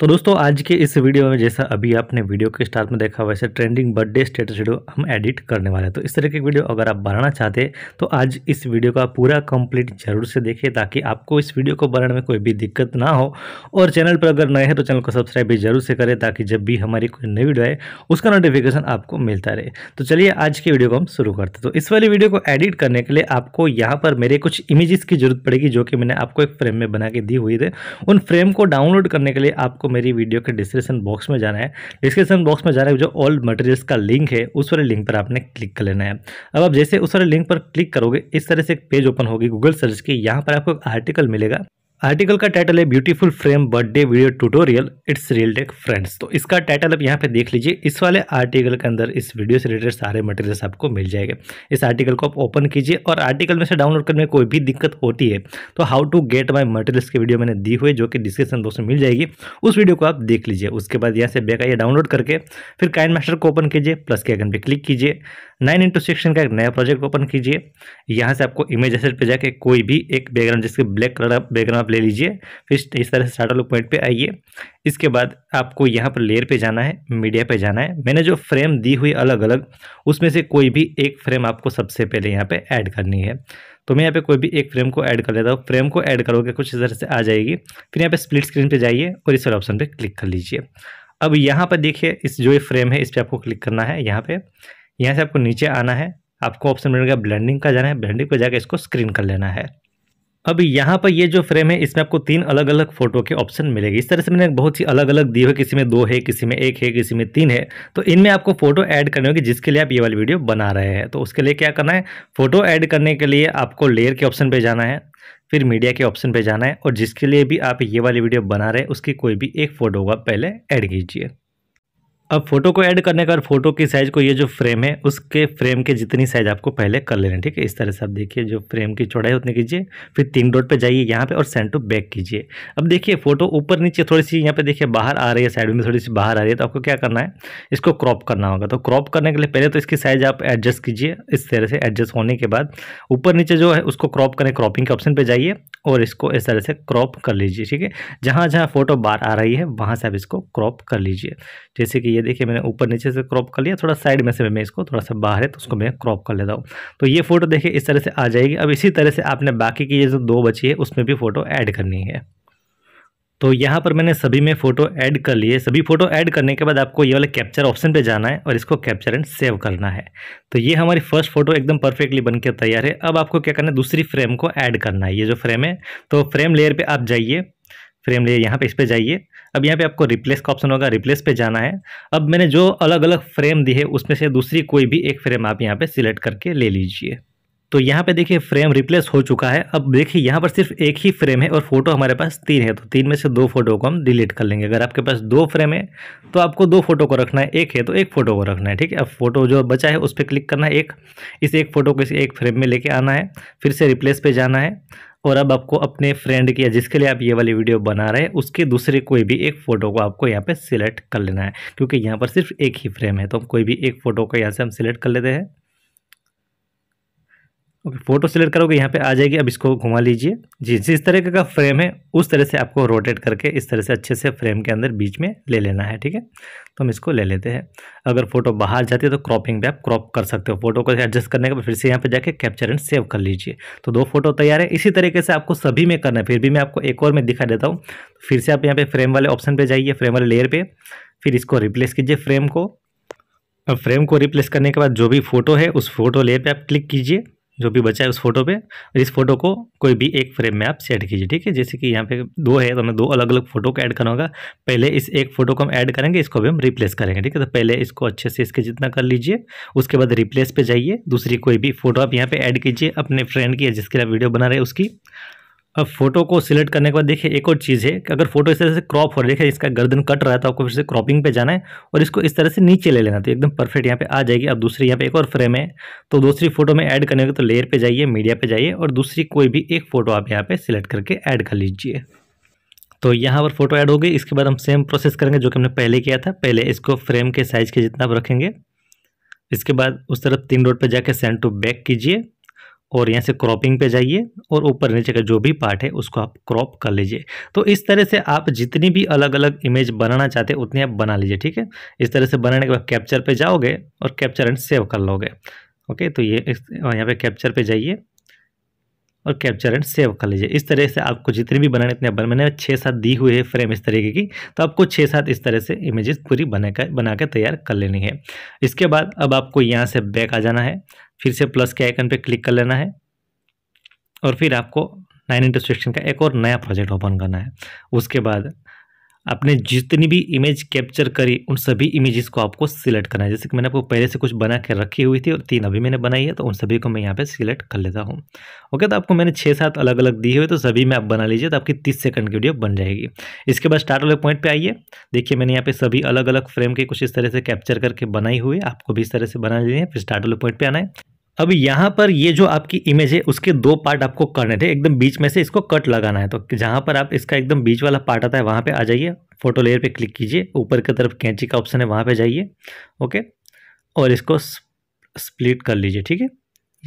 तो दोस्तों आज के इस वीडियो में जैसा अभी आपने वीडियो के स्टार्ट में देखा वैसे ट्रेंडिंग बर्थडे स्टेटस वीडियो हम एडिट करने वाले हैं तो इस तरह की वीडियो अगर आप बनाना चाहते हैं तो आज इस वीडियो का पूरा कंप्लीट जरूर से देखें ताकि आपको इस वीडियो को बनाने में कोई भी दिक्कत ना हो और चैनल पर अगर नए हैं तो चैनल को सब्सक्राइब भी जरूर से करें ताकि जब भी हमारी कोई नई वीडियो आए उसका नोटिफिकेशन आपको मिलता रहे तो चलिए आज की वीडियो को हम शुरू करते तो इस वाली वीडियो को एडिट करने के लिए आपको यहाँ पर मेरे कुछ इमेजेस की जरूरत पड़ेगी जो कि मैंने आपको एक फ्रेम में बना के दी हुई थे उन फ्रेम को डाउनलोड करने के लिए आपको मेरी वीडियो के डिस्क्रिप्शन बॉक्स में जाना है डिस्क्रिप्शन बॉक्स में जाना है जो ओल्ड मटेरियल्स का लिंक है उस वाले लिंक पर आपने क्लिक कर लेना है अब आप जैसे उस वाले लिंक पर क्लिक करोगे इस तरह से एक पेज ओपन होगी गूगल सर्च की यहाँ पर आपको एक आर्टिकल मिलेगा आर्टिकल का टाइटल है beautiful frame birthday video tutorial it's real tech friends तो इसका टाइटल आप यहाँ पे देख लीजिए इस वाले आर्टिकल के अंदर इस वीडियो से रिलेटेड सारे मटेरियल्स आपको मिल जाएंगे इस आर्टिकल को आप ओपन कीजिए और आर्टिकल में से डाउनलोड करने में कोई भी दिक्कत होती है तो how to get my materials की वीडियो मैंने दी हुई जो कि डिस्क्रिप्शन बॉक्स में मिल जाएगी उस वीडियो को आप देख लीजिए उसके बाद यहाँ से बैक आइए डाउनलोड करके फिर काइन मास्टर को ओपन कीजिए प्लस के आइकन पर क्लिक कीजिए नाइन इंटू सेक्शन का एक नया प्रोजेक्ट ओपन कीजिए यहाँ से आपको इमेज एसेट पे जाके कोई भी एक बैकग्राउंड जिसके ब्लैक कलर आप बैकग्राउंड आप ले लीजिए फिर इस तरह से स्टार्ट पॉइंट पे आइए इसके बाद आपको यहाँ पर लेयर पे जाना है मीडिया पे जाना है मैंने जो फ्रेम दी हुई अलग अलग उसमें से कोई भी एक फ्रेम आपको सबसे पहले यहाँ पर ऐड करनी है तो मैं यहाँ पे कोई भी एक फ्रेम को ऐड कर लेता हूँ फ्रेम को ऐड करोगे कुछ इस तरह से आ जाएगी फिर यहाँ पे स्प्लिट स्क्रीन पे जाइए और इस वाले ऑप्शन पे क्लिक कर लीजिए अब यहाँ पर देखिए इस जो ये फ्रेम है इस पर आपको क्लिक करना है यहाँ पे यहाँ से आपको नीचे आना है आपको ऑप्शन मिलेगा ब्लेंडिंग का जाना है ब्लेंडिंग पर जाकर इसको स्क्रीन कर लेना है अब यहाँ पर ये जो फ्रेम है इसमें आपको तीन अलग अलग फोटो के ऑप्शन मिलेंगे इस तरह से मैंने बहुत सी अलग अलग दी है किसी में दो है किसी में एक है किसी में तीन है तो इनमें आपको फोटो ऐड करनी होगी जिसके लिए आप ये वाली वीडियो बना रहे हैं तो उसके लिए क्या करना है फोटो ऐड करने के लिए आपको लेयर के ऑप्शन पर जाना है फिर मीडिया के ऑप्शन पर जाना है और जिसके लिए भी आप ये वाली वीडियो बना रहे हैं उसकी कोई भी एक फोटो होगा पहले ऐड कीजिए अब फोटो को ऐड करने के बाद फोटो की साइज़ को ये जो फ्रेम है उसके फ्रेम के जितनी साइज़ आपको पहले कर लेना ठीक है इस तरह से आप देखिए जो फ्रेम की चौड़ाई उतनी कीजिए फिर तीन डॉट पे जाइए यहाँ पे और सेंड टू बैक कीजिए अब देखिए फोटो ऊपर नीचे थोड़ी सी यहाँ पे देखिए बाहर आ रही है साइड में थोड़ी सी बाहर आ रही है तो आपको क्या करना है इसको क्रॉप करना होगा तो क्रॉप करने के लिए पहले तो इसकी साइज़ आप एडजस्ट कीजिए इस तरह से एडजस्ट होने के बाद ऊपर नीचे जो है उसको क्रॉप करें क्रॉपिंग के ऑप्शन पर जाइए और इसको इस तरह से क्रॉप कर लीजिए ठीक है जहाँ जहाँ फोटो बाहर आ रही है वहाँ से आप इसको क्रॉप कर लीजिए जैसे कि ये देखिए मैंने ऊपर नीचे से क्रॉप कर लिया थोड़ा साइड में से मैं इसको थोड़ा सा बाहर है तो उसको मैं क्रॉप कर लेता हूँ तो ये फोटो देखिए इस तरह से आ जाएगी अब इसी तरह से आपने बाकी की ये जो दो बची है उसमें भी फ़ोटो ऐड करनी है तो यहाँ पर मैंने सभी में फ़ोटो ऐड कर लिए सभी फ़ोटो ऐड करने के बाद आपको ये वाले कैप्चर ऑप्शन पे जाना है और इसको कैप्चर एंड सेव करना है तो ये हमारी फर्स्ट फ़ोटो एकदम परफेक्टली बनकर तैयार है अब आपको क्या करना है दूसरी फ्रेम को ऐड करना है ये जो फ्रेम है तो फ्रेम लेयर पे आप जाइए फ्रेम लेयर यहाँ पर इस पर जाइए अब यहाँ पे आपको रिप्लेस का ऑप्शन होगा रिप्लेस पे जाना है अब मैंने जो अलग अलग फ्रेम दी है उसमें से दूसरी कोई भी एक फ्रेम आप यहाँ पे सिलेक्ट करके ले लीजिए तो यहाँ पे देखिए फ्रेम रिप्लेस हो चुका है अब देखिए यहाँ पर सिर्फ एक ही फ्रेम है और फोटो हमारे पास तीन है तो तीन में से दो फोटो को हम डिलीट कर लेंगे अगर आपके पास दो फ्रेम है तो आपको दो फोटो को रखना है एक है तो एक फोटो को रखना है ठीक है अब फोटो जो बचा है उस पर क्लिक करना है एक इस एक फोटो को इस एक फ्रेम में लेके आना है फिर से रिप्लेस पर जाना है और अब आपको अपने फ्रेंड की या जिसके लिए आप ये वाली वीडियो बना रहे हैं उसके दूसरे कोई भी एक फ़ोटो को आपको यहाँ पे सिलेक्ट कर लेना है क्योंकि यहाँ पर सिर्फ एक ही फ्रेम है तो हम कोई भी एक फ़ोटो को यहाँ से हम सिलेक्ट कर लेते हैं ओके फोटो सेलेक्ट करोगे यहाँ पे आ जाएगी अब इसको घुमा लीजिए जी जिस तरीके का फ्रेम है उस तरह से आपको रोटेट करके इस तरह से अच्छे से फ्रेम के अंदर बीच में ले लेना है ठीक है तो हम इसको ले लेते हैं अगर फोटो बाहर जाती है तो क्रॉपिंग पे आप क्रॉप कर सकते हो फोटो को एडजस्ट करने के बाद फिर से यहाँ पर जाके कैप्चर एंड सेव कर लीजिए तो दो फोटो तैयार है इसी तरीके से आपको सभी में करना है फिर भी मैं आपको एक और में दिखा देता हूँ फिर से आप यहाँ पर फ्रेम वाले ऑप्शन पर जाइए फ्रेम वाले लेयर पर फिर इसको रिप्लेस कीजिए फ्रेम को अब फ्रेम को रिप्लेस करने के बाद जो भी फोटो है उस फोटो लेयर पर आप क्लिक कीजिए जो भी बचा है उस फोटो पे और इस फोटो को कोई भी एक फ्रेम में आप सेट कीजिए ठीक है जैसे कि यहाँ पे दो है तो हमें दो अलग अलग फोटो को ऐड करना होगा पहले इस एक फोटो को हम ऐड करेंगे इसको भी हम रिप्लेस करेंगे ठीक है तो पहले इसको अच्छे से इसके जितना कर लीजिए उसके बाद रिप्लेस पे जाइए दूसरी कोई भी फोटो आप यहाँ पर ऐड कीजिए अपने फ्रेंड की जिसके लिए वीडियो बना रहे उसकी अब फोटो को सिलेक्ट करने के बाद देखिए एक और चीज़ है कि अगर फोटो इस तरह से क्रॉप हो रहा है देखिए इसका गर्दन कट रहा है तो आपको फिर से क्रॉपिंग पे जाना है और इसको इस तरह से नीचे ले लेना तो एकदम परफेक्ट यहाँ पे आ जाएगी अब दूसरी यहाँ पे एक और फ्रेम है तो दूसरी फोटो में ऐड करने के तो लेयर पर जाइए मीडिया पर जाइए और दूसरी कोई भी एक फ़ोटो आप यहाँ पर सिलेक्ट करके ऐड कर लीजिए तो यहाँ पर फोटो ऐड हो गई इसके बाद हम सेम प्रोसेस करेंगे जो कि हमने पहले किया था पहले इसको फ्रेम के साइज़ के जितना आप रखेंगे इसके बाद उस तरफ तीन रोड पर जाकर सेंड टू बैक कीजिए और यहाँ से क्रॉपिंग पे जाइए और ऊपर नीचे का जो भी पार्ट है उसको आप क्रॉप कर लीजिए तो इस तरह से आप जितनी भी अलग अलग इमेज बनाना चाहते हैं उतनी आप बना लीजिए ठीक है इस तरह से बनाने के बाद कैप्चर पे जाओगे और कैप्चर एंड सेव कर लोगे ओके तो ये यहाँ पे कैप्चर पे जाइए और कैप्चर एंड सेव कर लीजिए इस तरह से आपको जितने भी बनाने इतने बन मैंने छः सात दी हुई है फ्रेम इस तरीके की तो आपको छः सात इस तरह से इमेजेस पूरी बना कर बना कर तैयार कर लेनी है इसके बाद अब आपको यहाँ से बैक आ जाना है फिर से प्लस के आइकन पर क्लिक कर लेना है और फिर आपको नाइन इंटरसेक्शन का एक और नया प्रोजेक्ट ओपन करना है उसके बाद आपने जितनी भी इमेज कैप्चर करी उन सभी इमेजेस को आपको सिलेक्ट करना है जैसे कि मैंने आपको पहले से कुछ बना के रखी हुई थी और तीन अभी मैंने बनाई है तो उन सभी को मैं यहाँ पे सिलेक्ट कर लेता हूँ ओके तो आपको मैंने छः सात अलग अलग दी हुए तो सभी में आप बना लीजिए तो आपकी तीस सेकंड की वीडियो बन जाएगी इसके बाद स्टार्ट वाले पॉइंट पर आइए देखिए मैंने यहाँ पे सभी अलग अलग फ्रेम के कुछ इस तरह से कैप्चर करके बनाई हुई आपको भी इस तरह से बना लेनी है फिर स्टार्ट वाले पॉइंट पर आना है अब यहाँ पर ये जो आपकी इमेज है उसके दो पार्ट आपको करने थे एकदम बीच में से इसको कट लगाना है तो जहाँ पर आप इसका एकदम बीच वाला पार्ट आता है वहाँ पे आ जाइए फोटो लेयर पे क्लिक कीजिए ऊपर की तरफ कैंची का ऑप्शन है वहाँ पे जाइए ओके और इसको स्प्लिट कर लीजिए ठीक है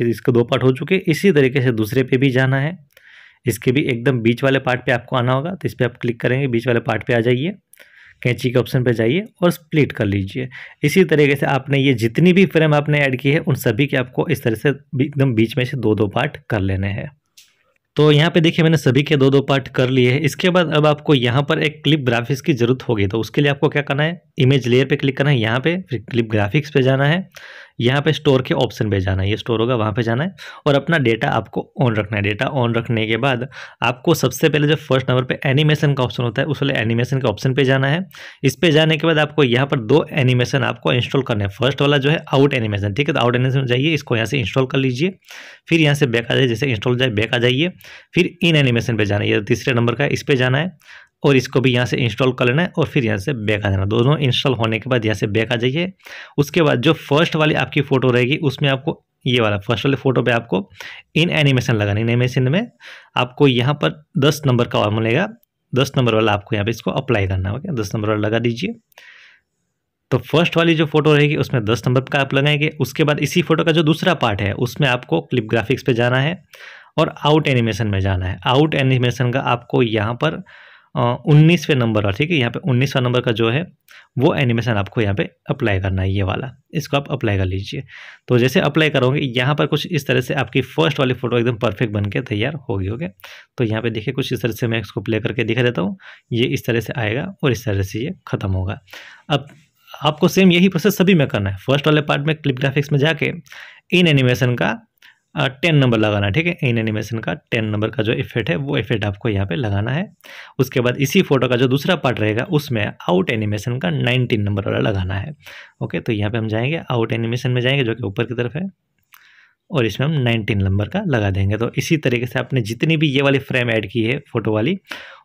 यदि इसके दो पार्ट हो चुके इसी तरीके से दूसरे पर भी जाना है इसके भी एकदम बीच वाले पार्ट पर आपको आना होगा तो इस पर आप क्लिक करेंगे बीच वाले पार्ट पर आ जाइए कैंची के ऑप्शन पर जाइए और स्प्लिट कर लीजिए इसी तरीके से आपने ये जितनी भी फ्रेम आपने ऐड की है उन सभी के आपको इस तरह से एकदम बीच में से दो दो पार्ट कर लेने हैं तो यहाँ पे देखिए मैंने सभी के दो दो पार्ट कर लिए हैं इसके बाद अब आपको यहाँ पर एक क्लिप ग्राफिक्स की जरूरत होगी तो उसके लिए आपको क्या करना है इमेज लेयर पे क्लिक करना है यहाँ पे फिर क्लिप ग्राफिक्स पे जाना है यहाँ पे स्टोर के ऑप्शन पे जाना है ये स्टोर होगा वहाँ पे जाना है और अपना डेटा आपको ऑन रखना है डेटा ऑन रखने के बाद आपको सबसे पहले जो फर्स्ट नंबर पे एनिमेशन का ऑप्शन होता है उस वाले एनिमेशन के ऑप्शन पे जाना है इस पर जाने के बाद आपको यहाँ पर दो एनिमेशन आपको इंस्टॉल करना है फर्स्ट वाला जो है आउट एनिमेशन ठीक है तो आउट एनिमेशन जाइए इसको यहाँ से इंस्टॉल कर लीजिए फिर यहाँ से बैक आ जाइए जैसे इंस्टॉल जाए बैक आ जाइए फिर इन एनिमेशन पर जाना है तीसरे नंबर का इस पर जाना है और इसको भी यहाँ से इंस्टॉल कर लेना है और फिर यहाँ से बैक आ जाना दोनों इंस्टॉल होने के बाद यहाँ से बैक आ जाइए उसके बाद जो फर्स्ट वाली आपकी फ़ोटो रहेगी उसमें आपको ये वाला फर्स्ट वाले फ़ोटो पे आपको इन एनिमेशन लगाना इन एनिमेशन में आपको यहाँ पर दस नंबर का और मिलेगा दस नंबर वाला आपको यहाँ पर इसको अप्लाई करना है दस नंबर वाला लगा दीजिए तो फर्स्ट वाली जो फोटो रहेगी उसमें दस नंबर का आप लगाएंगे उसके बाद इसी फोटो का जो दूसरा पार्ट है उसमें आपको क्लिप ग्राफिक्स पर जाना है और आउट एनिमेशन में जाना है आउट एनिमेशन का आपको यहाँ पर उन्नीसवें नंबर वाला ठीक है यहाँ पे उन्नीसवा नंबर का जो है वो एनिमेशन आपको यहाँ पे अप्लाई करना है ये वाला इसको आप अप्लाई कर लीजिए तो जैसे अप्लाई करोगे यहाँ पर कुछ इस तरह से आपकी फर्स्ट वाली फ़ोटो एकदम परफेक्ट बन के तैयार होगी ओके तो यहाँ पे देखिए कुछ इस तरह से मैं इसको प्ले करके दिखा देता हूँ ये इस तरह से आएगा और इस तरह से ये ख़त्म होगा अब आपको सेम यही प्रोसेस सभी में करना है फर्स्ट वाले पार्ट में क्लिप ग्राफिक्स में जाके इन एनिमेशन का टेन नंबर लगाना है ठीक है इन एनिमेशन का टेन नंबर का जो इफेक्ट है वो इफेक्ट आपको यहाँ पे लगाना है उसके बाद इसी फोटो का जो दूसरा पार्ट रहेगा उसमें आउट एनिमेशन का नाइनटीन नंबर वाला लगाना है ओके तो यहाँ पे हम जाएंगे आउट एनिमेशन में जाएंगे जो कि ऊपर की तरफ है और इसमें हम 19 नंबर का लगा देंगे तो इसी तरीके से आपने जितनी भी ये वाली फ्रेम ऐड की है फ़ोटो वाली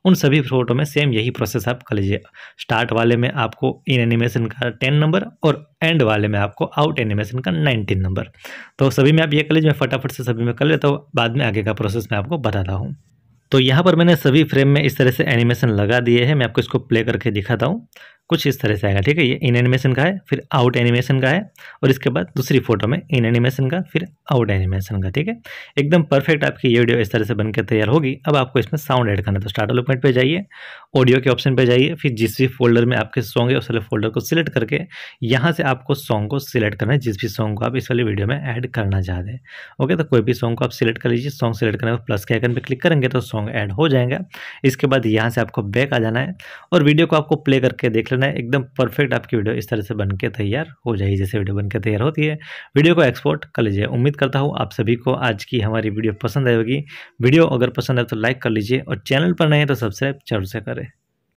उन सभी फ़ोटो में सेम यही प्रोसेस आप कर लीजिए स्टार्ट वाले में आपको इन एनिमेशन का 10 नंबर और एंड वाले में आपको आउट एनिमेशन का 19 नंबर तो सभी में आप ये कर लीजिए मैं फटाफट से सभी में कर लेता हूँ बाद में आगे का प्रोसेस मैं आपको बताता हूँ तो यहाँ पर मैंने सभी फ्रेम में इस तरह से एनिमेशन लगा दिए हैं मैं आपको इसको प्ले करके दिखाता हूँ कुछ इस तरह से आएगा ठीक है ये इन एनिमेशन का है फिर आउट एनिमेशन का है और इसके बाद दूसरी फोटो में इन एनिमेशन का फिर आउट एनिमेशन का ठीक है एकदम परफेक्ट आपकी ये वीडियो इस तरह से बनकर तैयार होगी अब आपको इसमें साउंड ऐड करना है तो स्टार्ट अलॉपमेंट पर जाइए ऑडियो के ऑप्शन पर जाइए फिर जिस भी फोल्डर में आपके सॉन्ग है उस वाले फोल्डर को सिलेक्ट करके यहाँ से आपको सॉन्ग को सिलेक्ट करना है जिस भी सॉन्ग को आप इस वाली वीडियो में ऐड करना चाहते हैं ओके तो कोई भी सॉन्ग को आप सिलेक्ट कर लीजिए सॉन्ग सिलेक्ट करने पर प्लस के आइकन पर क्लिक करेंगे तो सॉन्ग ऐड हो जाएगा इसके बाद यहाँ से आपको बैक आ जाना है और वीडियो को आपको प्ले करके देख करना है एकदम परफेक्ट आपकी वीडियो इस तरह से बन के तैयार हो जाएगी जैसे वीडियो बन के तैयार होती है वीडियो को एक्सपोर्ट कर लीजिए उम्मीद करता हूँ आप सभी को आज की हमारी वीडियो पसंद आएगी होगी वीडियो अगर पसंद है तो लाइक कर लीजिए और चैनल पर नए तो सब्सक्राइब जरूर से करें